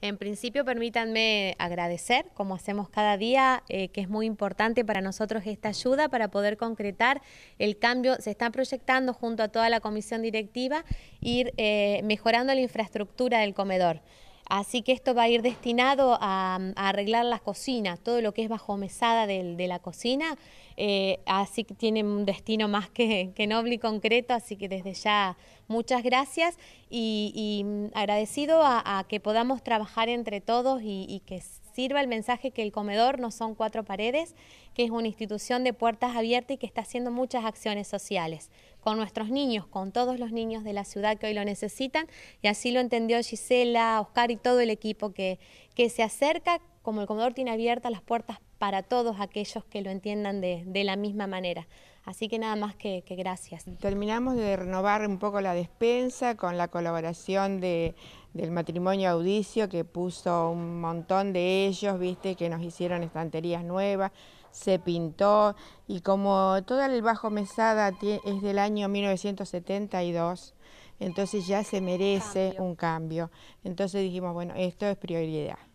En principio, permítanme agradecer, como hacemos cada día, eh, que es muy importante para nosotros esta ayuda para poder concretar el cambio. Se está proyectando junto a toda la comisión directiva ir eh, mejorando la infraestructura del comedor. Así que esto va a ir destinado a, arreglar las cocinas, todo lo que es bajo mesada de, la cocina. Eh, así que tiene un destino más que, noble y concreto, así que desde ya muchas gracias y, mm, agradecido a, que podamos trabajar entre todos y que sirva el mensaje que el comedor no son cuatro paredes, que es una institución de puertas abiertas y que está haciendo muchas acciones sociales con nuestros niños, con todos los niños de la ciudad que hoy lo necesitan y así lo entendió Gisela, Oscar y todo el equipo que, se acerca, como el comedor tiene abiertas las puertas para todos aquellos que lo entiendan de la misma manera. Así que nada más que, gracias. Terminamos de renovar un poco la despensa con la colaboración del matrimonio Audicio que puso un montón de ellos, viste, que nos hicieron estanterías nuevas, se pintó y como toda el Bajo Mesada es del año 1972, entonces ya se merece un cambio. Entonces dijimos, bueno, esto es prioridad.